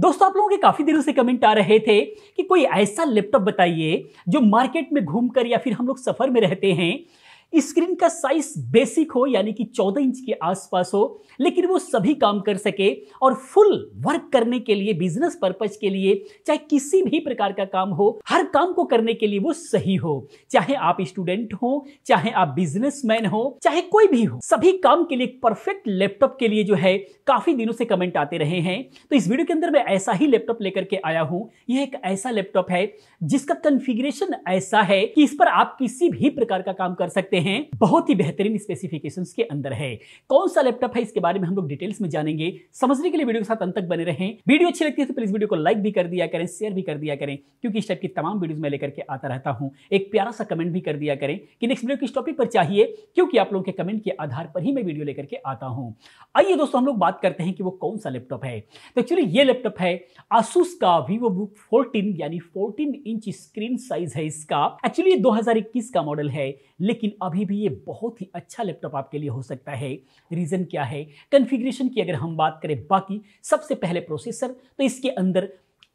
दोस्तों आप लोगों के काफ़ी दिनों से कमेंट आ रहे थे कि कोई ऐसा लैपटॉप बताइए जो मार्केट में घूमकर या फिर हम लोग सफ़र में रहते हैं स्क्रीन का साइज बेसिक हो यानी कि 14 इंच के आसपास हो लेकिन वो सभी काम कर सके और फुल वर्क करने के लिए बिजनेस पर्पज के लिए चाहे किसी भी प्रकार का काम हो हर काम को करने के लिए वो सही हो चाहे आप स्टूडेंट हो चाहे आप बिजनेसमैन हो चाहे कोई भी हो सभी काम के लिए परफेक्ट लैपटॉप के लिए जो है काफी दिनों से कमेंट आते रहे हैं तो इस वीडियो के अंदर मैं ऐसा ही लैपटॉप लेकर के आया हूं यह एक ऐसा लैपटॉप है जिसका कन्फिग्रेशन ऐसा है कि इस पर आप किसी भी प्रकार का काम कर सकते सकते हैं बहुत ही बेहतरीन स्पेसिफिकेशन के अंदर है कौन सा लैपटॉप है इसके बारे में हम लोग डिटेल्स में जानेंगे समझने के लिए वीडियो के साथ अंत तक बने रहें वीडियो अच्छी लगती है तो प्लीज वीडियो को लाइक भी कर दिया करें शेयर भी कर दिया करें क्योंकि इस टाइप की तमाम वीडियोज में लेकर के आता रहता हूं एक प्यारा सा कमेंट भी कर दिया करें कि नेक्स्ट वीडियो किस टॉपिक पर चाहिए क्योंकि आप लोगों के कमेंट के आधार पर ही मैं वीडियो लेकर के आता हूं आइए दोस्तों हम लोग बात करते हैं कि वो कौन सा लैपटॉप है तो एक्चुअली ये लैपटॉप है आसूस का वीवो बुक फोर्टीन यानी फोर्टीन इंच स्क्रीन साइज है इसका एक्चुअली ये 2021 का मॉडल है लेकिन अभी भी ये बहुत ही अच्छा लैपटॉप आपके लिए हो सकता है रीज़न क्या है कन्फिग्रेशन की अगर हम बात करें बाकी सबसे पहले प्रोसेसर तो इसके अंदर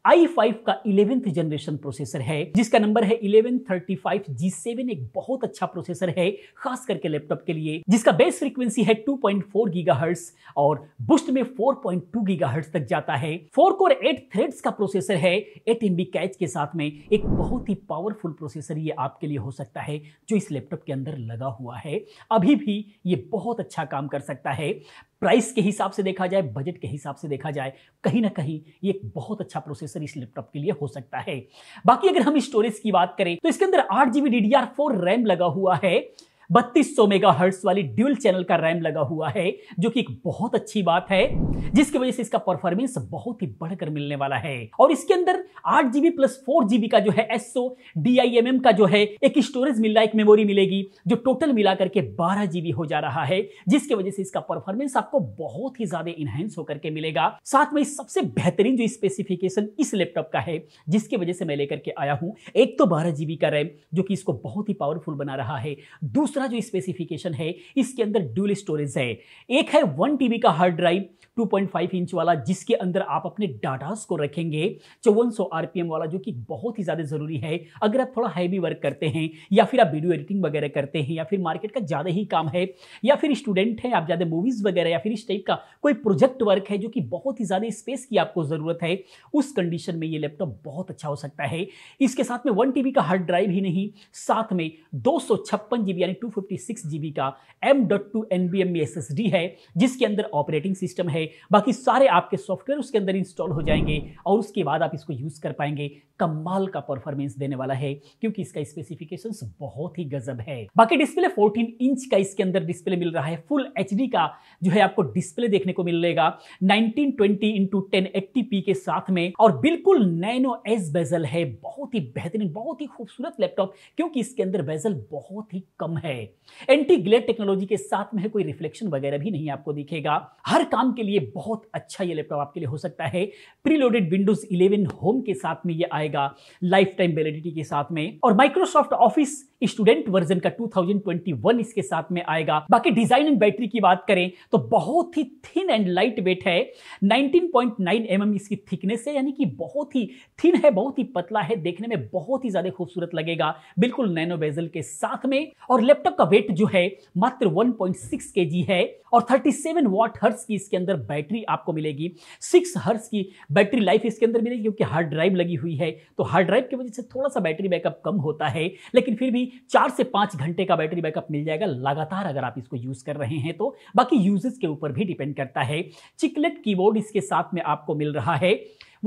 आई फाइव का इलेवेंथ जनरेशन प्रोसेसर है जिसका नंबर है eleven thirty five G seven एक बहुत अच्छा प्रोसेसर है खास करके लैपटॉप के लिए जिसका बेस फ्रीक्वेंसी है two point four giga hertz और बुस्ट में four point two giga hertz तक जाता है फोर कोर एट थ्रेड्स का प्रोसेसर है एट एम बी कैच के साथ में एक बहुत ही पावरफुल प्रोसेसर ये आपके लिए हो सकता है जो इस लैपटॉप के अंदर लगा हुआ है अभी भी ये बहुत अच्छा काम कर सकता है प्राइस के हिसाब से देखा जाए बजट के हिसाब से देखा जाए कहीं ना कहीं ये एक बहुत अच्छा प्रोसेसर इस लैपटॉप के लिए हो सकता है बाकी अगर हम स्टोरेज की बात करें तो इसके अंदर आठ GB D D R four RAM लगा हुआ है बत्तीस सौ मेगा हर्ट्स वाली ड्यूल चैनल का रैम लगा हुआ है जो कि एक बहुत अच्छी बात है जिसकी वजह से इसका परफॉर्मेंस बहुत ही बढ़कर मिलने वाला है और इसके अंदर आठ जीबी प्लस फोर जीबी का जो है एस सो डी का जो है एक स्टोरेज मिल रहा है एक मेमोरी मिलेगी जो टोटल मिला करके बारह जीबी हो जा रहा है जिसकी वजह से इसका परफॉर्मेंस आपको बहुत ही ज्यादा इनहेंस होकर के मिलेगा साथ में सबसे बेहतरीन जो स्पेसिफिकेशन इस लैपटॉप का है जिसकी वजह से मैं लेकर के आया हूं एक तो बारह जीबी का रैम जो कि इसको बहुत ही पावरफुल बना रहा है दूसरा दूसरा जो स्पेसिफिकेशन है इसके अंदर ड्यूल स्टोरेज है एक है वन टीबी का हार्ड ड्राइव 2.5 इंच वाला जिसके अंदर आप अपने डाटास को रखेंगे चौवन सौ आरपीएम वाला जो कि बहुत ही ज़्यादा ज़रूरी है अगर आप थोड़ा हैवी वर्क करते हैं या फिर आप वीडियो एडिटिंग वगैरह करते हैं या फिर मार्केट का ज़्यादा ही काम है या फिर स्टूडेंट है आप ज़्यादा मूवीज़ वगैरह या फिर इस टाइप का कोई प्रोजेक्ट वर्क है जो कि बहुत ही ज़्यादा स्पेस की आपको ज़रूरत है उस कंडीशन में ये लैपटॉप बहुत अच्छा हो सकता है इसके साथ में वन का हार्ड ड्राइव ही नहीं साथ में दो यानी टू फिफ्टी का M dot two N B M S S D है जिसके अंदर ऑपरेटिंग सिस्टम है बाकी सारे आपके सॉफ्टवेयर उसके अंदर इंस्टॉल हो जाएंगे और उसके बाद आप इसको यूज़ कर पाएंगे कमाल का परफॉर्मेंस देने वाला है क्योंकि इसका स्पेसिफिकेशंस बहुत ही गजब है बाकी डिस्प्ले 14 इंच का इसके अंदर डिस्प्ले मिल रहा है फुल एच का जो है आपको डिस्प्ले देखने को मिल नाइनटीन ट्वेंटी इंटू टेन के साथ में और बिल्कुल नैनो एस बेजल है बहुत ही बेहतरीन बहुत ही खूबसूरत लैपटॉप क्योंकि इसके अंदर बेजल बहुत ही कम है एंटी ग्लेड टेक्नोलॉजी के साथ में कोई रिफ्लेक्शन वगैरह भी नहीं आपको दिखेगा हर काम के लिए बहुत अच्छा ये लैपटॉप आपके लिए हो सकता है प्रीलोडेड विंडोज इलेवन होम के साथ में ये आए आएगा लाइफ टाइम वेलिडिटी के साथ में और माइक्रोसॉफ्ट ऑफिस स्टूडेंट वर्जन का 2021 इसके साथ में आएगा बाकी डिजाइन एंड बैटरी की बात करें तो बहुत ही थिन एंड लाइट वेट है 19.9 पॉइंट mm इसकी थिकनेस है यानी कि बहुत ही थिन है बहुत ही पतला है देखने में बहुत ही ज्यादा खूबसूरत लगेगा बिल्कुल नैनो बेजल के साथ में और लैपटॉप का वेट जो है मात्र 1.6 पॉइंट है और 37 सेवन वॉट हर्स की इसके अंदर बैटरी आपको मिलेगी 6 हर्स की बैटरी लाइफ इसके अंदर मिलेगी क्योंकि हार्ड ड्राइव लगी हुई है तो हार्ड ड्राइव की वजह से थोड़ा सा बैटरी बैकअप कम होता है लेकिन फिर भी चार से पांच घंटे का बैटरी बैकअप मिल जाएगा लगातार अगर आप इसको यूज़ कर रहे हैं तो बाकी यूजेस के ऊपर भी डिपेंड करता है चिकलेट कीबोर्ड इसके साथ में आपको मिल रहा है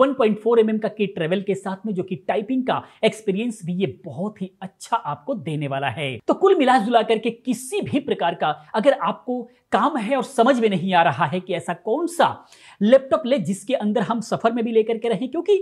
1.4 पॉइंट mm का की ट्रेवल के साथ में जो कि टाइपिंग का एक्सपीरियंस भी ये बहुत ही अच्छा आपको देने वाला है तो कुल मिला जुला करके किसी भी प्रकार का अगर आपको काम है और समझ में नहीं आ रहा है कि ऐसा कौन सा लैपटॉप ले जिसके अंदर हम सफ़र में भी लेकर के रहें क्योंकि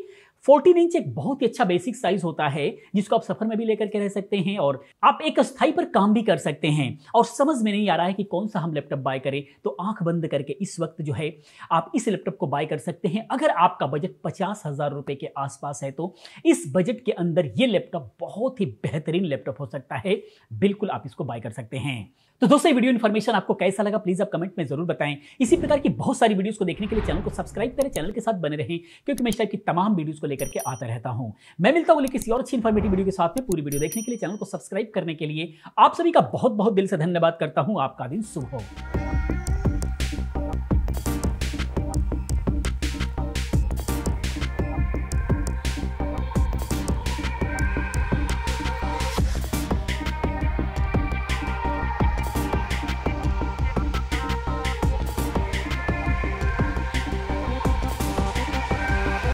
14 इंच एक बहुत ही अच्छा बेसिक साइज होता है जिसको आप सफ़र में भी लेकर के रह सकते हैं और आप एक स्थाई पर काम भी कर सकते हैं और समझ में नहीं आ रहा है कि कौन सा हम लैपटॉप बाय करें तो आंख बंद करके इस वक्त जो है आप इस लैपटॉप को बाय कर सकते हैं अगर आपका बजट पचास हज़ार रुपए के आसपास है तो इस बजट के अंदर ये लैपटॉप बहुत ही बेहतरीन लैपटॉप हो सकता है बिल्कुल आप इसको बाय कर सकते हैं तो दोस्तों वीडियो इन्फॉर्मेशन आपको कैसा लगा लगा प्लीज़ आप कमेंट में जरूर बताएं इसी प्रकार की बहुत सारी वीडियोस को देखने के लिए चैनल को सब्सक्राइब करें चैनल के साथ बने रहें क्योंकि मैं इस टाइप की तमाम वीडियोस को लेकर के आता रहता हूं मैं मिलता हूं किसी और अच्छी इन्फॉर्मेटिव वीडियो के साथ में पूरी वीडियो देखने के लिए चैनल को सब्सक्राइब करने के लिए आप सभी का बहुत बहुत दिल से धन्यवाद करता हूं आपका दिन शुभ हो